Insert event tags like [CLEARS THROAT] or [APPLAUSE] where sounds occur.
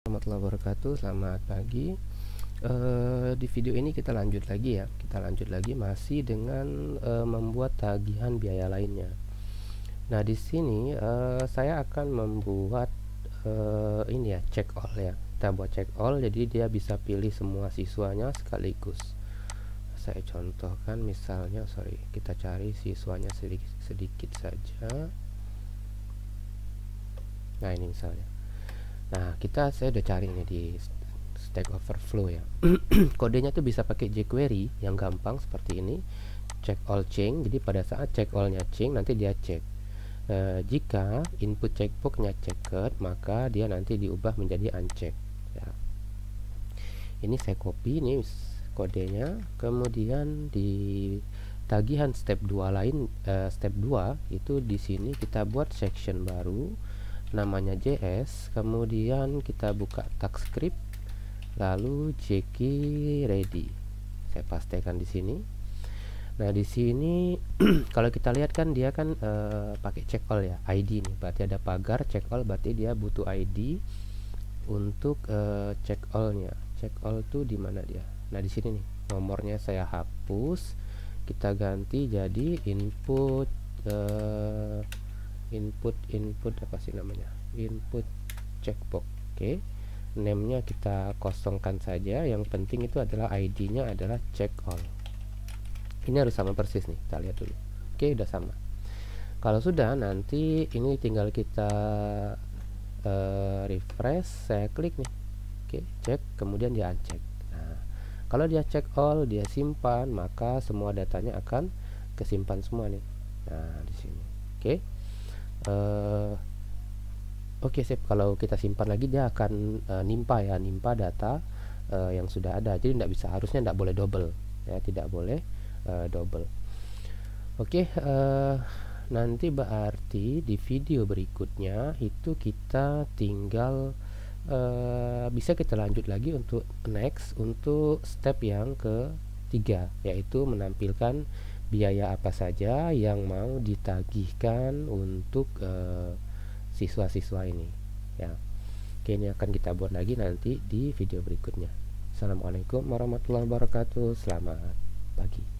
warahmatullahi wabarakatuh selamat pagi e, di video ini kita lanjut lagi ya kita lanjut lagi masih dengan e, membuat tagihan biaya lainnya nah di sini e, saya akan membuat e, ini ya check all ya kita buat check all jadi dia bisa pilih semua siswanya sekaligus saya contohkan misalnya sorry kita cari siswanya sedikit sedikit saja nah ini misalnya nah kita saya udah cari ini di Stack Overflow ya [CLEARS THROAT] kodenya tuh bisa pakai jQuery yang gampang seperti ini check all change jadi pada saat check all nya change nanti dia cek e, jika input nya checked maka dia nanti diubah menjadi uncheck ya. ini saya copy ini kodenya kemudian di tagihan step 2 lain e, step 2 itu di sini kita buat section baru namanya js kemudian kita buka tag script lalu jk ready saya pastikan di sini nah di sini [CLEARS THROAT] kalau kita lihat kan dia kan e, pakai check all ya id nih berarti ada pagar check all berarti dia butuh id untuk e, eh, check allnya check all tuh di mana dia nah di sini nih nomornya saya hapus kita ganti jadi input e, input input apa sih namanya input checkbox oke okay. name-nya kita kosongkan saja yang penting itu adalah ID-nya adalah check all ini harus sama persis nih kita lihat dulu oke okay, udah sama kalau sudah nanti ini tinggal kita uh, refresh saya klik nih oke okay, cek kemudian dia uncheck nah kalau dia check all dia simpan maka semua datanya akan kesimpan semua nih nah di sini oke okay uh, oke okay, sip kalau kita simpan lagi dia akan uh, nimpa ya nimpa data uh, yang sudah ada jadi tidak bisa harusnya tidak boleh double ya tidak boleh uh, double oke okay, uh, nanti berarti di video berikutnya itu kita tinggal uh, bisa kita lanjut lagi untuk next untuk step yang ketiga yaitu menampilkan biaya apa saja yang mau ditagihkan untuk eh, siswa-siswa ini ya Oke ini akan kita buat lagi nanti di video berikutnya Assalamualaikum warahmatullahi wabarakatuh Selamat pagi